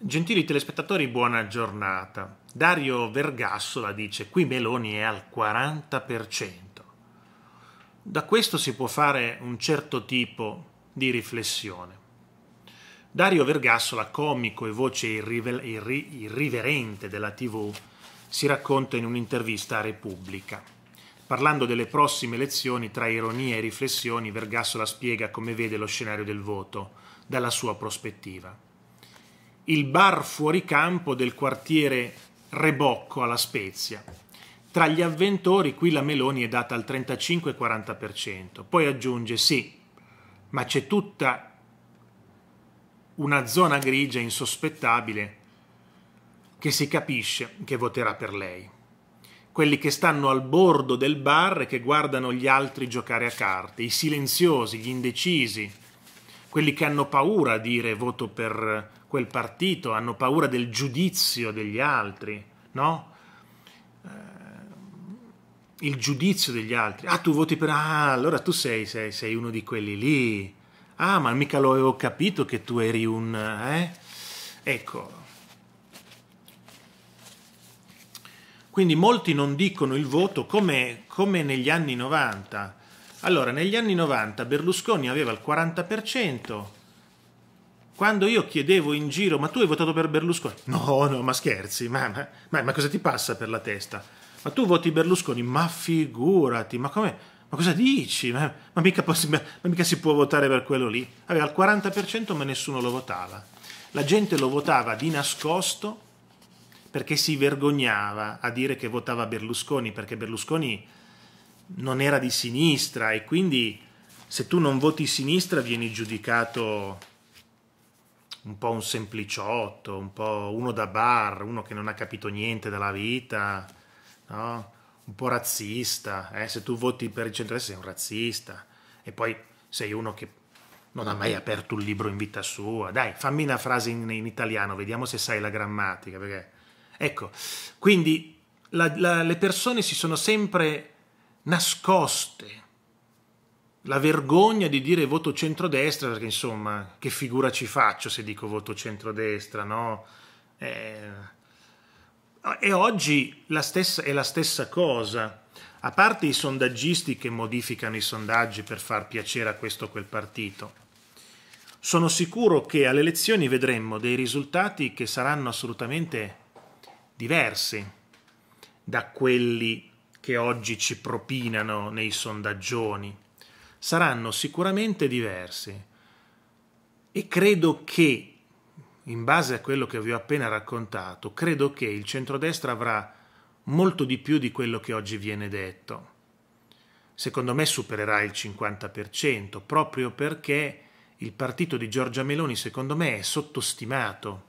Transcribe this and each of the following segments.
Gentili telespettatori, buona giornata. Dario Vergassola dice qui Meloni è al 40%. Da questo si può fare un certo tipo di riflessione. Dario Vergassola, comico e voce irriverente della TV, si racconta in un'intervista a Repubblica. Parlando delle prossime elezioni, tra ironia e riflessioni, Vergassola spiega come vede lo scenario del voto dalla sua prospettiva il bar fuoricampo del quartiere Rebocco alla Spezia. Tra gli avventori qui la Meloni è data al 35-40%, poi aggiunge sì, ma c'è tutta una zona grigia insospettabile che si capisce che voterà per lei. Quelli che stanno al bordo del bar e che guardano gli altri giocare a carte, i silenziosi, gli indecisi, quelli che hanno paura a dire voto per quel partito, hanno paura del giudizio degli altri, no? Eh, il giudizio degli altri. Ah, tu voti per... Ah, allora tu sei, sei, sei uno di quelli lì. Ah, ma mica lo avevo capito che tu eri un... Eh? Ecco. Quindi molti non dicono il voto come, come negli anni 90 allora, negli anni 90 Berlusconi aveva il 40%. Quando io chiedevo in giro, ma tu hai votato per Berlusconi? No, no, ma scherzi, ma, ma, ma, ma cosa ti passa per la testa? Ma tu voti Berlusconi? Ma figurati, ma come? Ma cosa dici? Ma, ma, mica, ma, mica si può votare per quello lì. Aveva il 40% ma nessuno lo votava. La gente lo votava di nascosto perché si vergognava a dire che votava Berlusconi, perché Berlusconi non era di sinistra e quindi se tu non voti sinistra vieni giudicato un po' un sempliciotto, un po' uno da bar, uno che non ha capito niente della vita, no? un po' razzista. Eh? Se tu voti per il centro-destra sei un razzista e poi sei uno che non ha mai aperto un libro in vita sua. Dai, fammi una frase in, in italiano, vediamo se sai la grammatica. Perché... Ecco, quindi la, la, le persone si sono sempre nascoste. La vergogna di dire voto centrodestra, perché insomma, che figura ci faccio se dico voto centrodestra, no? Eh, e oggi la stessa, è la stessa cosa. A parte i sondaggisti che modificano i sondaggi per far piacere a questo o quel partito, sono sicuro che alle elezioni vedremo dei risultati che saranno assolutamente diversi da quelli che oggi ci propinano nei sondaggioni saranno sicuramente diversi e credo che, in base a quello che vi ho appena raccontato, credo che il centrodestra avrà molto di più di quello che oggi viene detto. Secondo me supererà il 50%, proprio perché il partito di Giorgia Meloni, secondo me, è sottostimato.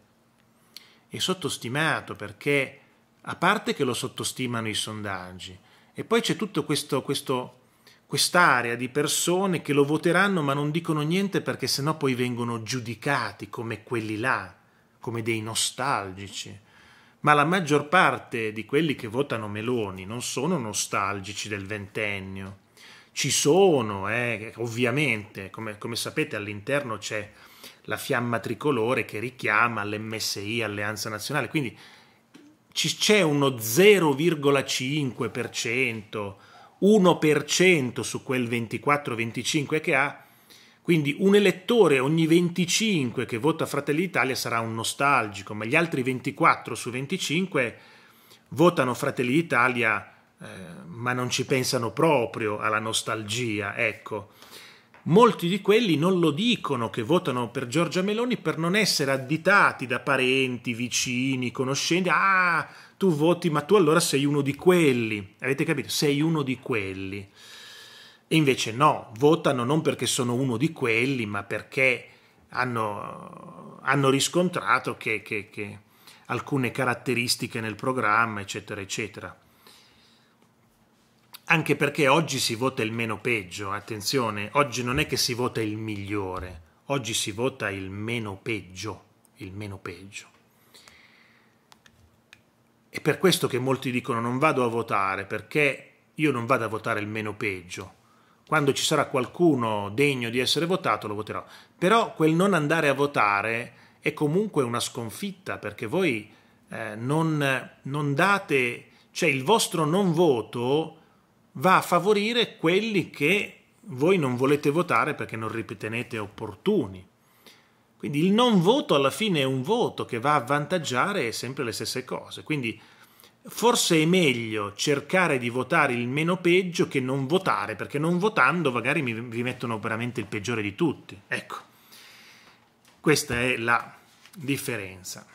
È sottostimato perché, a parte che lo sottostimano i sondaggi, e poi c'è tutto questo, questo quest'area di persone che lo voteranno ma non dicono niente perché sennò poi vengono giudicati come quelli là, come dei nostalgici. Ma la maggior parte di quelli che votano Meloni non sono nostalgici del ventennio. Ci sono, eh, ovviamente, come, come sapete all'interno c'è la fiamma tricolore che richiama l'MSI, Alleanza Nazionale, quindi c'è uno 0,5%, 1% su quel 24-25 che ha, quindi un elettore ogni 25 che vota Fratelli d'Italia sarà un nostalgico, ma gli altri 24 su 25 votano Fratelli d'Italia eh, ma non ci pensano proprio alla nostalgia, ecco. Molti di quelli non lo dicono che votano per Giorgia Meloni per non essere additati da parenti, vicini, conoscenti. Ah, tu voti, ma tu allora sei uno di quelli. Avete capito? Sei uno di quelli. E invece no, votano non perché sono uno di quelli, ma perché hanno, hanno riscontrato che, che, che alcune caratteristiche nel programma, eccetera, eccetera anche perché oggi si vota il meno peggio, attenzione, oggi non è che si vota il migliore, oggi si vota il meno peggio, il meno peggio. È per questo che molti dicono non vado a votare, perché io non vado a votare il meno peggio. Quando ci sarà qualcuno degno di essere votato lo voterò. Però quel non andare a votare è comunque una sconfitta, perché voi eh, non, non date, cioè il vostro non voto va a favorire quelli che voi non volete votare perché non ritenete opportuni. Quindi il non voto alla fine è un voto che va a avvantaggiare sempre le stesse cose. Quindi forse è meglio cercare di votare il meno peggio che non votare, perché non votando magari mi, mi mettono veramente il peggiore di tutti. Ecco, questa è la differenza.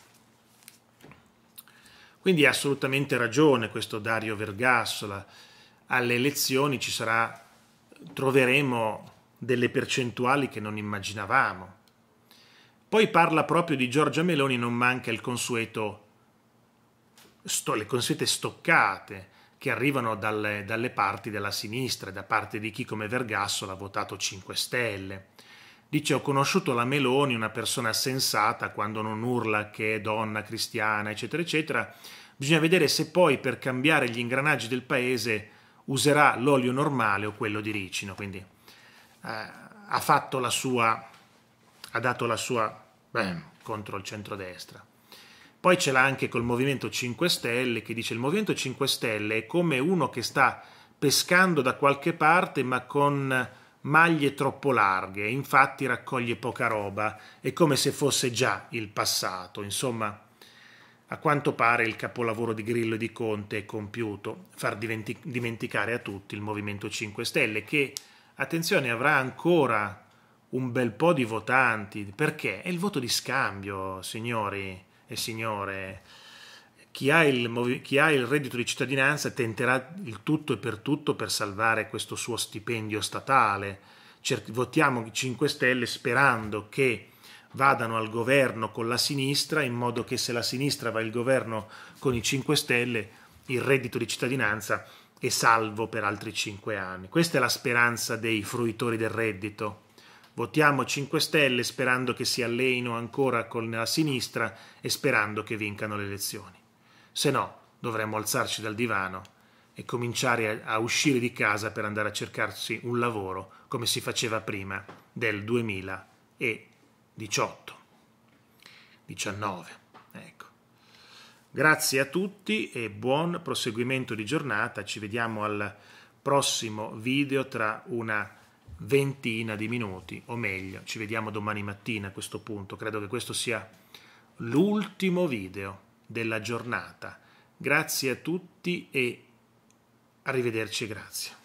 Quindi ha assolutamente ragione questo Dario Vergassola alle elezioni ci sarà, troveremo delle percentuali che non immaginavamo. Poi parla proprio di Giorgia Meloni, non manca il consueto, sto, le consuete stoccate che arrivano dalle, dalle parti della sinistra, da parte di chi come Vergasso l'ha votato 5 Stelle. Dice ho conosciuto la Meloni, una persona sensata quando non urla che è donna cristiana, eccetera, eccetera. Bisogna vedere se poi per cambiare gli ingranaggi del paese userà l'olio normale o quello di ricino, quindi eh, ha fatto la sua, ha dato la sua, beh, contro il centrodestra. Poi ce l'ha anche col Movimento 5 Stelle, che dice il Movimento 5 Stelle è come uno che sta pescando da qualche parte ma con maglie troppo larghe, infatti raccoglie poca roba, è come se fosse già il passato, insomma a quanto pare il capolavoro di Grillo e di Conte è compiuto, far dimenticare a tutti il Movimento 5 Stelle che, attenzione, avrà ancora un bel po' di votanti, perché è il voto di scambio, signori e signore. Chi ha, il, chi ha, il, reddito di cittadinanza tenterà il tutto e per tutto per salvare questo suo stipendio statale. Cer- votiamo 5 Stelle sperando che vadano al governo con la sinistra in modo che se la sinistra va al governo con i 5 Stelle il reddito di cittadinanza è salvo per altri 5 anni. Questa è la speranza dei fruitori del reddito. Votiamo 5 Stelle sperando che si alleino ancora con la sinistra e sperando che vincano le elezioni. Se no, dovremmo alzarci dal divano e cominciare a uscire di casa per andare a cercarsi un lavoro come si faceva prima del 2000 e 18, 19. Ecco. Grazie a tutti e buon proseguimento di giornata. Ci vediamo al prossimo video tra una ventina di minuti, o meglio, ci vediamo domani mattina a questo punto. Credo che questo sia l'ultimo video della giornata. Grazie a tutti e arrivederci, grazie.